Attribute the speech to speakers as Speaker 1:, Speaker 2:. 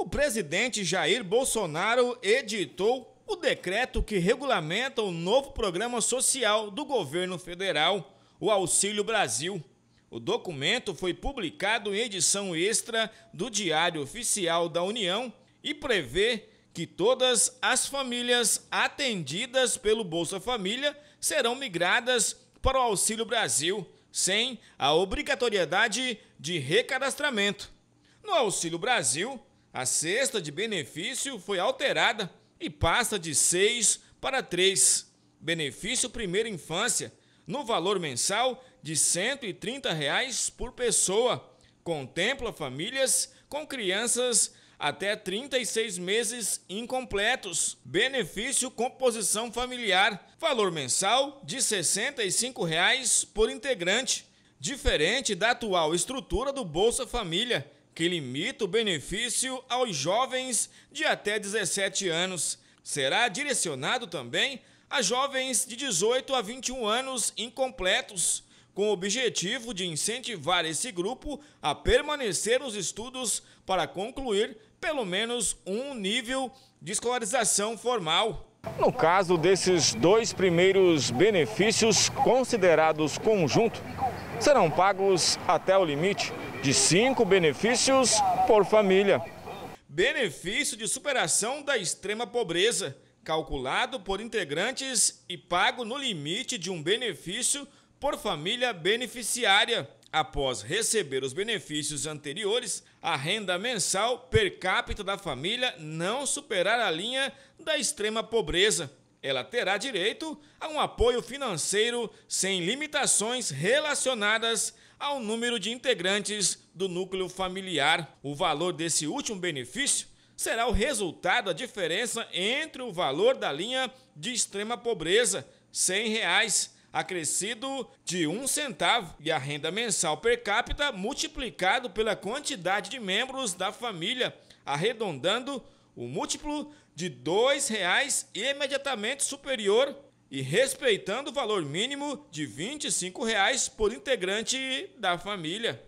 Speaker 1: O presidente Jair Bolsonaro editou o decreto que regulamenta o novo programa social do governo federal, o Auxílio Brasil. O documento foi publicado em edição extra do Diário Oficial da União e prevê que todas as famílias atendidas pelo Bolsa Família serão migradas para o Auxílio Brasil, sem a obrigatoriedade de recadastramento. No Auxílio Brasil, a cesta de benefício foi alterada e passa de 6 para 3. Benefício primeira infância, no valor mensal de R$ 130,00 reais por pessoa. Contempla famílias com crianças até 36 meses incompletos. Benefício composição familiar, valor mensal de R$ 65,00 reais por integrante. Diferente da atual estrutura do Bolsa Família, que limita o benefício aos jovens de até 17 anos. Será direcionado também a jovens de 18 a 21 anos incompletos, com o objetivo de incentivar esse grupo a permanecer nos estudos para concluir pelo menos um nível de escolarização formal. No caso desses dois primeiros benefícios, considerados conjunto, serão pagos até o limite de cinco benefícios por família. Benefício de superação da extrema pobreza, calculado por integrantes e pago no limite de um benefício por família beneficiária. Após receber os benefícios anteriores, a renda mensal per capita da família não superar a linha da extrema pobreza ela terá direito a um apoio financeiro sem limitações relacionadas ao número de integrantes do núcleo familiar. O valor desse último benefício será o resultado da diferença entre o valor da linha de extrema pobreza, R$ reais, acrescido de um centavo, e a renda mensal per capita multiplicado pela quantidade de membros da família, arredondando o múltiplo de R$ 2,00 imediatamente superior e respeitando o valor mínimo de R$ 25,00 por integrante da família.